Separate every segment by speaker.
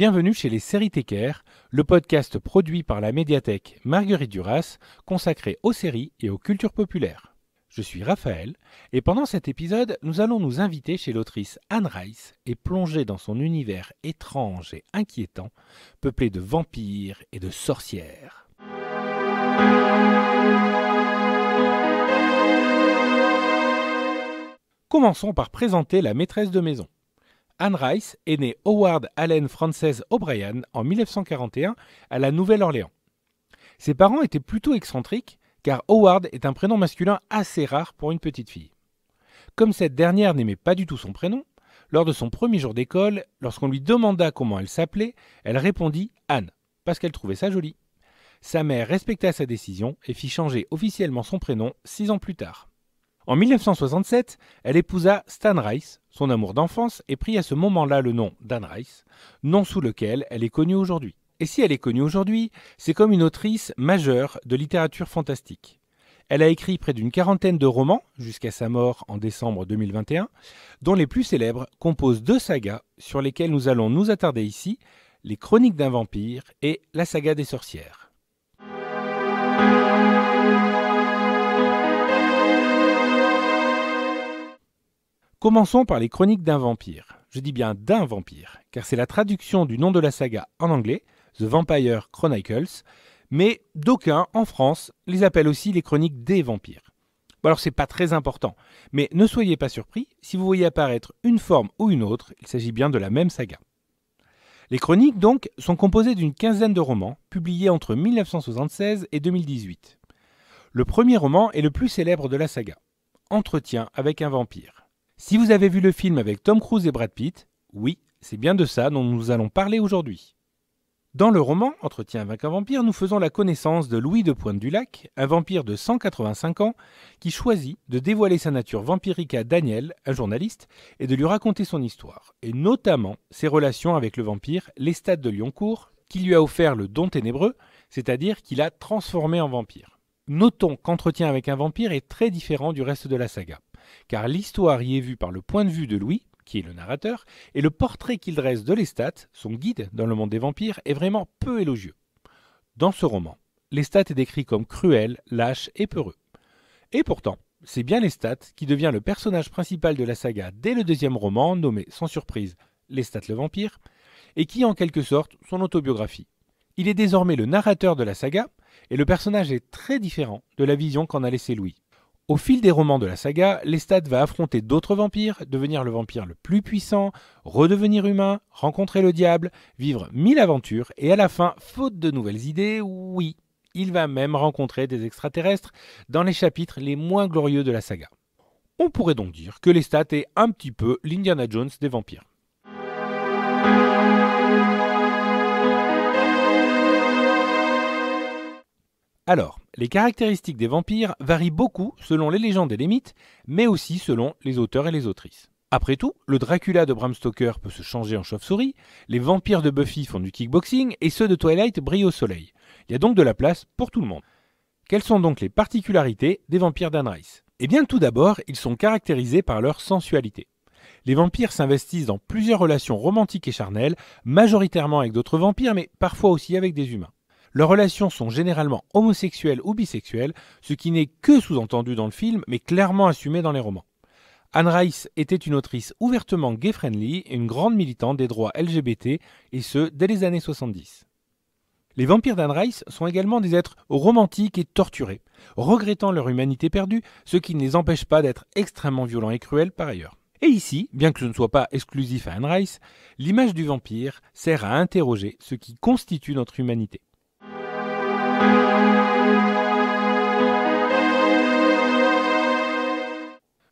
Speaker 1: Bienvenue chez les Séries le podcast produit par la médiathèque Marguerite Duras, consacré aux séries et aux cultures populaires. Je suis Raphaël, et pendant cet épisode, nous allons nous inviter chez l'autrice Anne Rice et plonger dans son univers étrange et inquiétant, peuplé de vampires et de sorcières. Commençons par présenter la maîtresse de maison. Anne Rice est née Howard Allen Frances O'Brien en 1941 à la Nouvelle-Orléans. Ses parents étaient plutôt excentriques, car Howard est un prénom masculin assez rare pour une petite fille. Comme cette dernière n'aimait pas du tout son prénom, lors de son premier jour d'école, lorsqu'on lui demanda comment elle s'appelait, elle répondit Anne, parce qu'elle trouvait ça joli. Sa mère respecta sa décision et fit changer officiellement son prénom six ans plus tard. En 1967, elle épousa Stan Rice, son amour d'enfance, et prit à ce moment-là le nom d'Anne Rice, nom sous lequel elle est connue aujourd'hui. Et si elle est connue aujourd'hui, c'est comme une autrice majeure de littérature fantastique. Elle a écrit près d'une quarantaine de romans, jusqu'à sa mort en décembre 2021, dont les plus célèbres composent deux sagas sur lesquelles nous allons nous attarder ici, les Chroniques d'un vampire et la saga des sorcières. Commençons par les chroniques d'un vampire. Je dis bien d'un vampire, car c'est la traduction du nom de la saga en anglais, The Vampire Chronicles, mais d'aucuns en France les appellent aussi les chroniques des vampires. Bon alors c'est pas très important, mais ne soyez pas surpris si vous voyez apparaître une forme ou une autre, il s'agit bien de la même saga. Les chroniques donc sont composées d'une quinzaine de romans publiés entre 1976 et 2018. Le premier roman est le plus célèbre de la saga, Entretien avec un vampire. Si vous avez vu le film avec Tom Cruise et Brad Pitt, oui, c'est bien de ça dont nous allons parler aujourd'hui. Dans le roman Entretien avec un vampire, nous faisons la connaissance de Louis de Pointe-du-Lac, un vampire de 185 ans, qui choisit de dévoiler sa nature vampirique à Daniel, un journaliste, et de lui raconter son histoire, et notamment ses relations avec le vampire, Stades de Lyoncourt, qui lui a offert le don ténébreux, c'est-à-dire qu'il a transformé en vampire. Notons qu'Entretien avec un vampire est très différent du reste de la saga car l'histoire y est vue par le point de vue de Louis, qui est le narrateur, et le portrait qu'il dresse de Lestat, son guide dans le monde des vampires, est vraiment peu élogieux. Dans ce roman, Lestat est décrit comme cruel, lâche et peureux. Et pourtant, c'est bien Lestat qui devient le personnage principal de la saga dès le deuxième roman, nommé sans surprise Lestat le vampire, et qui en quelque sorte son autobiographie. Il est désormais le narrateur de la saga, et le personnage est très différent de la vision qu'en a laissé Louis. Au fil des romans de la saga, Lestat va affronter d'autres vampires, devenir le vampire le plus puissant, redevenir humain, rencontrer le diable, vivre mille aventures et à la fin, faute de nouvelles idées, oui, il va même rencontrer des extraterrestres dans les chapitres les moins glorieux de la saga. On pourrait donc dire que Lestat est un petit peu l'Indiana Jones des vampires. Alors, les caractéristiques des vampires varient beaucoup selon les légendes et les mythes, mais aussi selon les auteurs et les autrices. Après tout, le Dracula de Bram Stoker peut se changer en chauve-souris, les vampires de Buffy font du kickboxing et ceux de Twilight brillent au soleil. Il y a donc de la place pour tout le monde. Quelles sont donc les particularités des vampires d'Anne Rice Eh bien tout d'abord, ils sont caractérisés par leur sensualité. Les vampires s'investissent dans plusieurs relations romantiques et charnelles, majoritairement avec d'autres vampires, mais parfois aussi avec des humains. Leurs relations sont généralement homosexuelles ou bisexuelles, ce qui n'est que sous-entendu dans le film, mais clairement assumé dans les romans. Anne Rice était une autrice ouvertement gay-friendly et une grande militante des droits LGBT, et ce, dès les années 70. Les vampires d'Anne Rice sont également des êtres romantiques et torturés, regrettant leur humanité perdue, ce qui ne les empêche pas d'être extrêmement violents et cruels par ailleurs. Et ici, bien que ce ne soit pas exclusif à Anne Rice, l'image du vampire sert à interroger ce qui constitue notre humanité.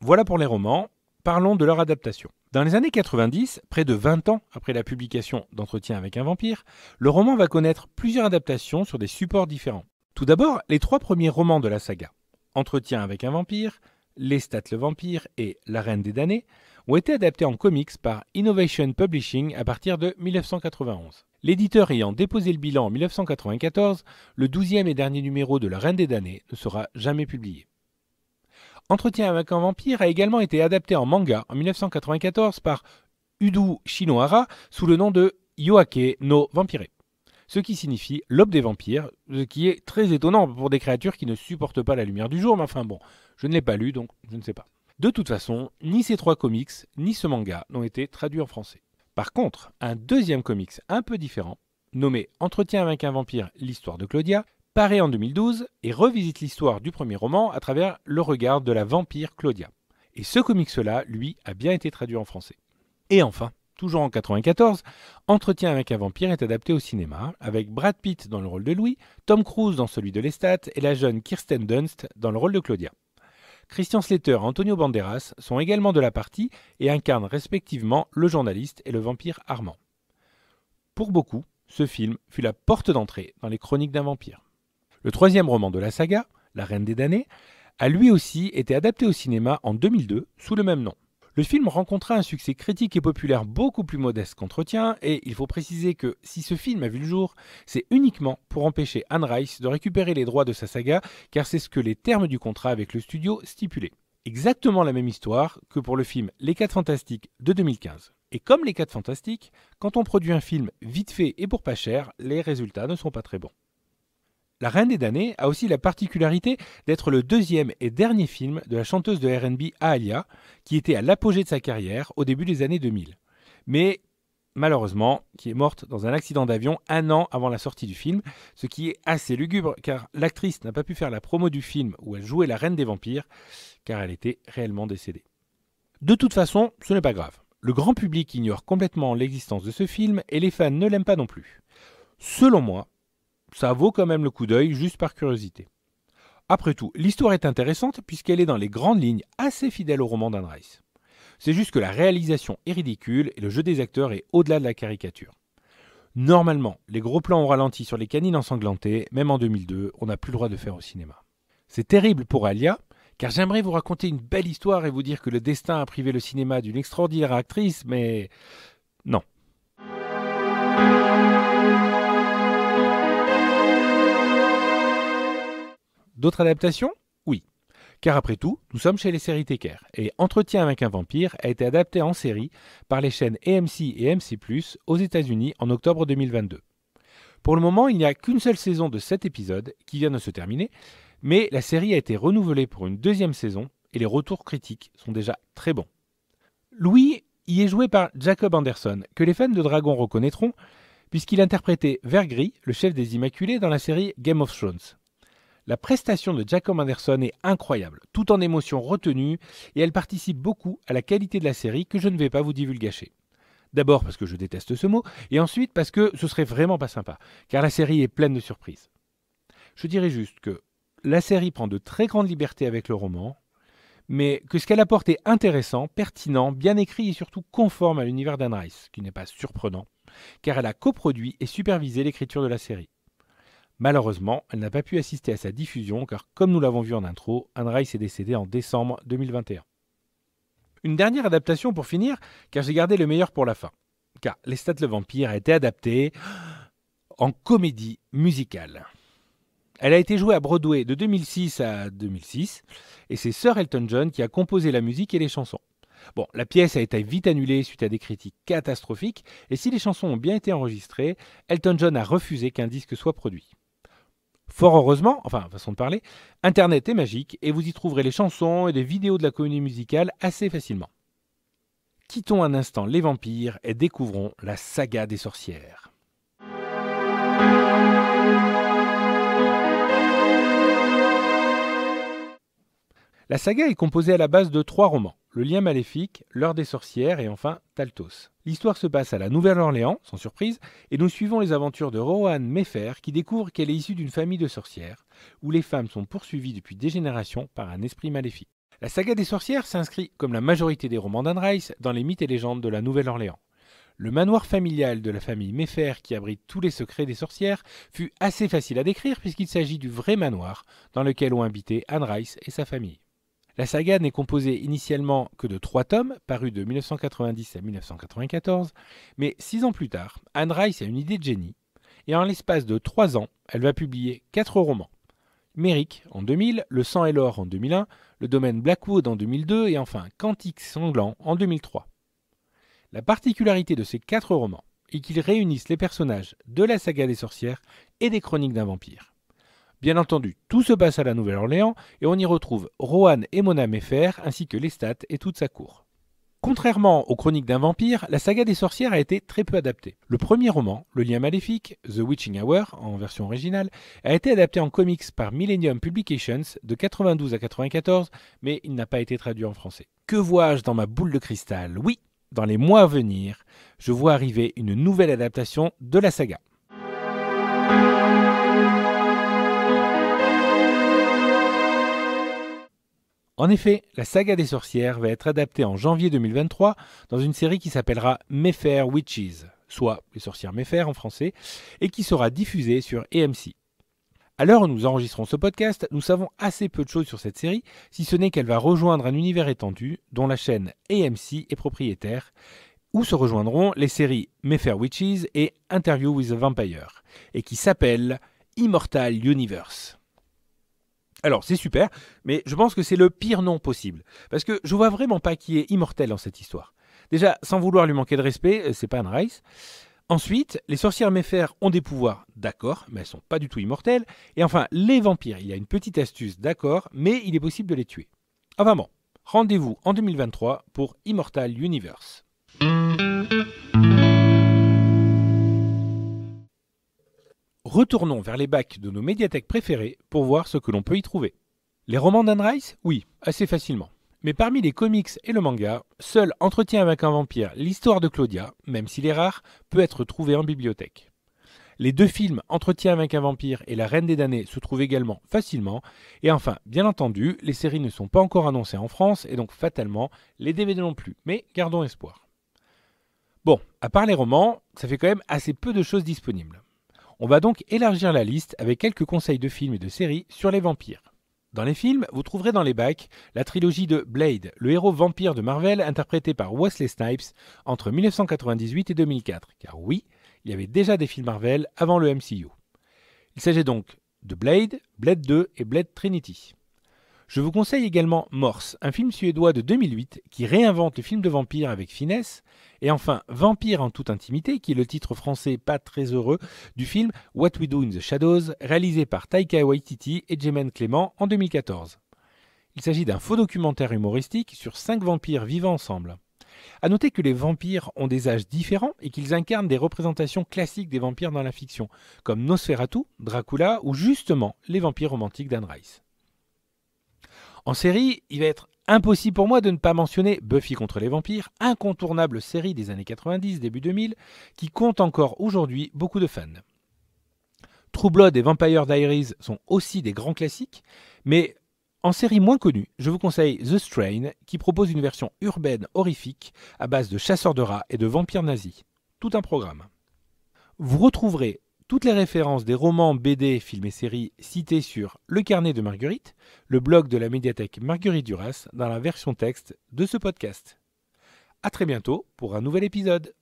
Speaker 1: Voilà pour les romans. Parlons de leur adaptation. Dans les années 90, près de 20 ans après la publication d'Entretien avec un vampire, le roman va connaître plusieurs adaptations sur des supports différents. Tout d'abord, les trois premiers romans de la saga, Entretien avec un vampire, Les le vampire et La Reine des damnés, ont été adaptés en comics par Innovation Publishing à partir de 1991. L'éditeur ayant déposé le bilan en 1994, le douzième et dernier numéro de La Reine des Damnés ne sera jamais publié. Entretien avec un vampire a également été adapté en manga en 1994 par Udo Shinohara sous le nom de Yoake no Vampire, ce qui signifie l'aube des vampires, ce qui est très étonnant pour des créatures qui ne supportent pas la lumière du jour, mais enfin bon, je ne l'ai pas lu donc je ne sais pas. De toute façon, ni ces trois comics, ni ce manga n'ont été traduits en français. Par contre, un deuxième comics un peu différent, nommé Entretien avec un vampire, l'histoire de Claudia, paraît en 2012 et revisite l'histoire du premier roman à travers le regard de la vampire Claudia. Et ce comics-là, lui, a bien été traduit en français. Et enfin, toujours en 1994, Entretien avec un vampire est adapté au cinéma, avec Brad Pitt dans le rôle de Louis, Tom Cruise dans celui de Lestat et la jeune Kirsten Dunst dans le rôle de Claudia. Christian Slater et Antonio Banderas sont également de la partie et incarnent respectivement le journaliste et le vampire Armand. Pour beaucoup, ce film fut la porte d'entrée dans les chroniques d'un vampire. Le troisième roman de la saga, La Reine des damnés, a lui aussi été adapté au cinéma en 2002 sous le même nom. Le film rencontra un succès critique et populaire beaucoup plus modeste qu'Entretien, et il faut préciser que si ce film a vu le jour, c'est uniquement pour empêcher Anne Rice de récupérer les droits de sa saga, car c'est ce que les termes du contrat avec le studio stipulaient. Exactement la même histoire que pour le film Les 4 Fantastiques de 2015. Et comme Les 4 Fantastiques, quand on produit un film vite fait et pour pas cher, les résultats ne sont pas très bons. La Reine des damnés a aussi la particularité d'être le deuxième et dernier film de la chanteuse de RB Aalia, qui était à l'apogée de sa carrière au début des années 2000. Mais malheureusement, qui est morte dans un accident d'avion un an avant la sortie du film, ce qui est assez lugubre car l'actrice n'a pas pu faire la promo du film où elle jouait la Reine des Vampires, car elle était réellement décédée. De toute façon, ce n'est pas grave. Le grand public ignore complètement l'existence de ce film et les fans ne l'aiment pas non plus. Selon moi, ça vaut quand même le coup d'œil, juste par curiosité. Après tout, l'histoire est intéressante puisqu'elle est dans les grandes lignes assez fidèle au roman d'Anne C'est juste que la réalisation est ridicule et le jeu des acteurs est au-delà de la caricature. Normalement, les gros plans ont ralenti sur les canines ensanglantées, même en 2002, on n'a plus le droit de faire au cinéma. C'est terrible pour Alia, car j'aimerais vous raconter une belle histoire et vous dire que le destin a privé le cinéma d'une extraordinaire actrice, mais non, D'autres adaptations Oui. Car après tout, nous sommes chez les séries Taker, et Entretien avec un vampire a été adapté en série par les chaînes AMC et MC+ aux États-Unis en octobre 2022. Pour le moment, il n'y a qu'une seule saison de cet épisode qui vient de se terminer, mais la série a été renouvelée pour une deuxième saison et les retours critiques sont déjà très bons. Louis y est joué par Jacob Anderson, que les fans de Dragon reconnaîtront, puisqu'il interprétait Vergris, le chef des Immaculés, dans la série Game of Thrones. La prestation de Jacob Anderson est incroyable, tout en émotion retenue, et elle participe beaucoup à la qualité de la série que je ne vais pas vous divulgacher. D'abord parce que je déteste ce mot, et ensuite parce que ce serait vraiment pas sympa, car la série est pleine de surprises. Je dirais juste que la série prend de très grandes libertés avec le roman, mais que ce qu'elle apporte est intéressant, pertinent, bien écrit et surtout conforme à l'univers d'Anne Rice, qui n'est pas surprenant, car elle a coproduit et supervisé l'écriture de la série. Malheureusement, elle n'a pas pu assister à sa diffusion car, comme nous l'avons vu en intro, Anne Rice est décédée en décembre 2021. Une dernière adaptation pour finir, car j'ai gardé le meilleur pour la fin. Car Les Stats le Vampire a été adapté en comédie musicale. Elle a été jouée à Broadway de 2006 à 2006, et c'est Sir Elton John qui a composé la musique et les chansons. Bon, la pièce a été vite annulée suite à des critiques catastrophiques, et si les chansons ont bien été enregistrées, Elton John a refusé qu'un disque soit produit. Fort heureusement, enfin façon de parler, Internet est magique et vous y trouverez les chansons et des vidéos de la communauté musicale assez facilement. Quittons un instant les vampires et découvrons la saga des sorcières. La saga est composée à la base de trois romans le lien maléfique, l'heure des sorcières et enfin Taltos. L'histoire se passe à la Nouvelle-Orléans, sans surprise, et nous suivons les aventures de Rohan Mefer qui découvre qu'elle est issue d'une famille de sorcières, où les femmes sont poursuivies depuis des générations par un esprit maléfique. La saga des sorcières s'inscrit, comme la majorité des romans d'Anne Rice, dans les mythes et légendes de la Nouvelle-Orléans. Le manoir familial de la famille Mefer, qui abrite tous les secrets des sorcières, fut assez facile à décrire puisqu'il s'agit du vrai manoir dans lequel ont habité Anne Rice et sa famille. La saga n'est composée initialement que de trois tomes, parus de 1990 à 1994, mais six ans plus tard, Anne Rice a une idée de génie, et en l'espace de trois ans, elle va publier quatre romans. Merrick en 2000, Le sang et l'or en 2001, Le domaine Blackwood en 2002 et enfin Quantique sanglant en 2003. La particularité de ces quatre romans est qu'ils réunissent les personnages de la saga des sorcières et des chroniques d'un vampire. Bien entendu, tout se passe à la Nouvelle-Orléans et on y retrouve Rohan et Mona Mefer ainsi que stats et toute sa cour. Contrairement aux chroniques d'un vampire, la saga des sorcières a été très peu adaptée. Le premier roman, Le lien maléfique, The Witching Hour, en version originale, a été adapté en comics par Millennium Publications de 92 à 94, mais il n'a pas été traduit en français. Que vois-je dans ma boule de cristal Oui, dans les mois à venir, je vois arriver une nouvelle adaptation de la saga. En effet, la saga des sorcières va être adaptée en janvier 2023 dans une série qui s'appellera Mayfair Witches, soit Les sorcières Mayfair en français, et qui sera diffusée sur AMC. À l'heure où nous enregistrons ce podcast, nous savons assez peu de choses sur cette série, si ce n'est qu'elle va rejoindre un univers étendu dont la chaîne AMC est propriétaire, où se rejoindront les séries Mayfair Witches et Interview with a Vampire, et qui s'appelle Immortal Universe. Alors c'est super, mais je pense que c'est le pire nom possible, parce que je vois vraiment pas qui est immortel dans cette histoire. Déjà, sans vouloir lui manquer de respect, euh, c'est pas un Rice. Ensuite, les sorcières méfères ont des pouvoirs, d'accord, mais elles sont pas du tout immortelles. Et enfin, les vampires, il y a une petite astuce, d'accord, mais il est possible de les tuer. Enfin bon, rendez-vous en 2023 pour Immortal Universe. Retournons vers les bacs de nos médiathèques préférées pour voir ce que l'on peut y trouver. Les romans d'Anne Rice Oui, assez facilement. Mais parmi les comics et le manga, seul Entretien avec un vampire, l'histoire de Claudia, même s'il est rare, peut être trouvé en bibliothèque. Les deux films Entretien avec un vampire et La Reine des damnés se trouvent également facilement. Et enfin, bien entendu, les séries ne sont pas encore annoncées en France et donc fatalement, les DVD non plus. Mais gardons espoir. Bon, à part les romans, ça fait quand même assez peu de choses disponibles. On va donc élargir la liste avec quelques conseils de films et de séries sur les vampires. Dans les films, vous trouverez dans les bacs la trilogie de Blade, le héros vampire de Marvel interprété par Wesley Snipes entre 1998 et 2004, car oui, il y avait déjà des films Marvel avant le MCU. Il s'agit donc de Blade, Blade 2 et Blade Trinity. Je vous conseille également Morse, un film suédois de 2008 qui réinvente le film de vampire avec finesse. Et enfin, Vampire en toute intimité, qui est le titre français pas très heureux du film What We Do in the Shadows, réalisé par Taika Waititi et Jemaine Clément en 2014. Il s'agit d'un faux documentaire humoristique sur cinq vampires vivant ensemble. À noter que les vampires ont des âges différents et qu'ils incarnent des représentations classiques des vampires dans la fiction, comme Nosferatu, Dracula ou justement les vampires romantiques d'Anne Rice. En série, il va être impossible pour moi de ne pas mentionner Buffy contre les vampires, incontournable série des années 90, début 2000, qui compte encore aujourd'hui beaucoup de fans. True Blood et Vampire Diaries sont aussi des grands classiques, mais en série moins connue, je vous conseille The Strain, qui propose une version urbaine horrifique à base de chasseurs de rats et de vampires nazis. Tout un programme. Vous retrouverez toutes les références des romans, BD, films et séries citées sur Le Carnet de Marguerite, le blog de la médiathèque Marguerite Duras, dans la version texte de ce podcast. À très bientôt pour un nouvel épisode.